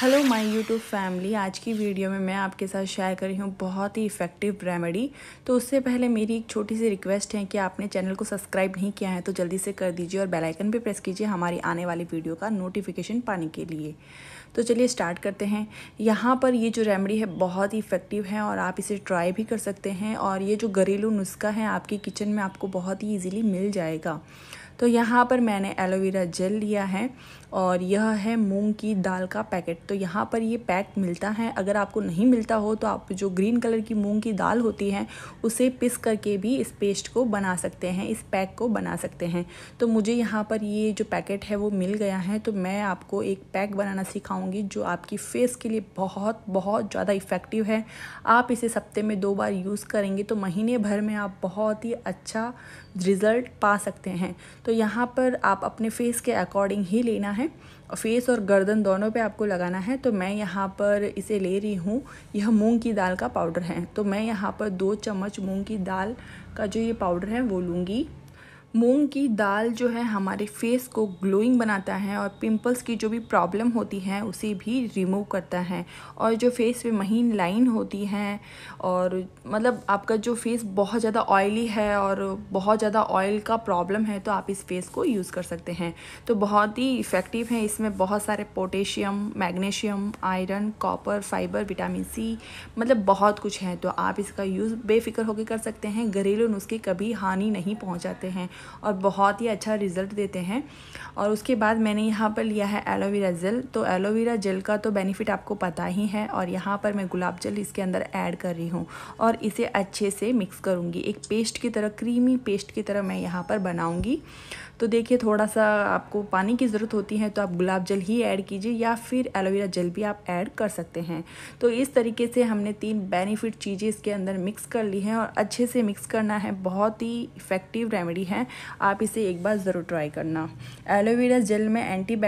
hello my YouTube family आज की video में मैं आपके साथ शेयर कर रही हूँ बहुत ही इफ़ेक्टिव रेमेडी तो उससे पहले मेरी एक छोटी सी रिक्वेस्ट है कि आपने चैनल को सब्सक्राइब नहीं किया है तो जल्दी से कर दीजिए और बेल आइकन पे प्रेस कीजिए हमारी आने वाली वीडियो का नोटिफिकेशन पाने के लिए तो चलिए स्टार्ट करते हैं यहाँ पर ये जो रेमेडी है बहुत ही इफ़ेक्टिव है और आप इसे ट्राई भी कर सकते हैं और ये जो घरेलू नुस्खा है आपकी किचन में आपको बहुत ही ईजिली मिल जाएगा तो यहाँ पर मैंने एलोवेरा जेल लिया है और यह है मूंग की दाल का पैकेट तो यहाँ पर ये पैक मिलता है अगर आपको नहीं मिलता हो तो आप जो ग्रीन कलर की मूंग की दाल होती है उसे पिस करके भी इस पेस्ट को बना सकते हैं इस पैक को बना सकते हैं तो मुझे यहाँ पर ये जो पैकेट है वो मिल गया है तो मैं आपको एक पैक बनाना सिखाऊंगी जो आपकी फेस के लिए बहुत बहुत ज़्यादा इफ़ेक्टिव है आप इसे सप्ते में दो बार यूज़ करेंगे तो महीने भर में आप बहुत ही अच्छा रिज़ल्ट पा सकते हैं तो यहाँ पर आप अपने फेस के अकॉर्डिंग ही लेना है फेस और गर्दन दोनों पे आपको लगाना है तो मैं यहाँ पर इसे ले रही हूँ यह मूंग की दाल का पाउडर है तो मैं यहाँ पर दो चम्मच मूंग की दाल का जो ये पाउडर है वो लूँगी मूंग की दाल जो है हमारे फेस को ग्लोइंग बनाता है और पिंपल्स की जो भी प्रॉब्लम होती है उसे भी रिमूव करता है और जो फेस पे महीन लाइन होती हैं और मतलब आपका जो फेस बहुत ज़्यादा ऑयली है और बहुत ज़्यादा ऑयल का प्रॉब्लम है तो आप इस फेस को यूज़ कर सकते हैं तो बहुत ही इफ़ेक्टिव है इसमें बहुत सारे potassium magnesium iron copper fibre vitamin C मतलब बहुत कुछ है तो आप इसका यूज़ बेफिक्र होकर कर सकते हैं घरेलू नुस्खे कभी हानि नहीं पहुँचाते हैं और बहुत ही अच्छा रिज़ल्ट देते हैं और उसके बाद मैंने यहाँ पर लिया है एलोवेरा जेल तो एलोवेरा जेल का तो बेनिफिट आपको पता ही है और यहाँ पर मैं गुलाब जल इसके अंदर ऐड कर रही हूँ और इसे अच्छे से मिक्स करूँगी एक पेस्ट की तरह क्रीमी पेस्ट की तरह मैं यहाँ पर बनाऊँगी तो देखिए थोड़ा सा आपको पानी की ज़रूरत होती है तो आप गुलाब जल ही ऐड कीजिए या फिर एलोवेरा जल भी आप ऐड कर सकते हैं तो इस तरीके से हमने तीन बेनिफिट चीज़ें इसके अंदर मिक्स कर ली हैं और अच्छे से मिक्स करना है बहुत ही इफ़ेक्टिव रेमेडी है आप इसे एक बार ज़रूर ट्राई करना एलोवेरा जेल में एंटी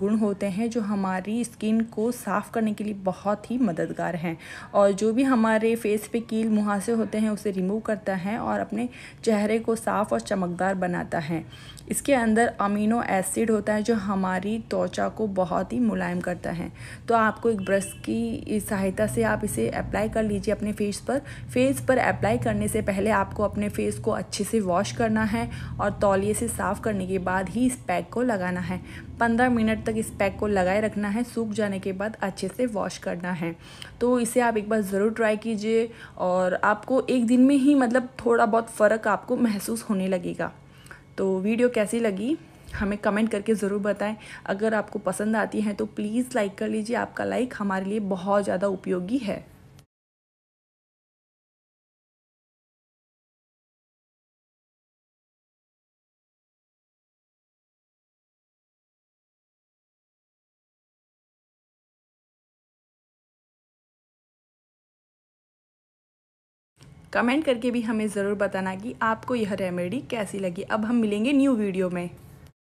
गुण होते हैं जो हमारी स्किन को साफ़ करने के लिए बहुत ही मददगार हैं और जो भी हमारे फेस पे कील मुहासे होते हैं उसे रिमूव करता है और अपने चेहरे को साफ़ और चमकदार बनाता है इसके अंदर अमीनो एसिड होता है जो हमारी त्वचा को बहुत ही मुलायम करता है तो आपको एक ब्रश की सहायता से आप इसे अप्लाई कर लीजिए अपने फेस पर फेस पर अप्लाई करने से पहले आपको अपने फेस को अच्छे से वॉश करना है और तौलिए से साफ़ करने के बाद ही इस पैक को लगाना है पंद्रह मिनट तक इस पैक को लगाए रखना है सूख जाने के बाद अच्छे से वॉश करना है तो इसे आप एक बार ज़रूर ट्राई कीजिए और आपको एक दिन में ही मतलब थोड़ा बहुत फ़र्क आपको महसूस होने लगेगा तो वीडियो कैसी लगी हमें कमेंट करके ज़रूर बताएं अगर आपको पसंद आती है तो प्लीज़ लाइक कर लीजिए आपका लाइक हमारे लिए बहुत ज़्यादा उपयोगी है कमेंट करके भी हमें ज़रूर बताना कि आपको यह रेमेडी कैसी लगी अब हम मिलेंगे न्यू वीडियो में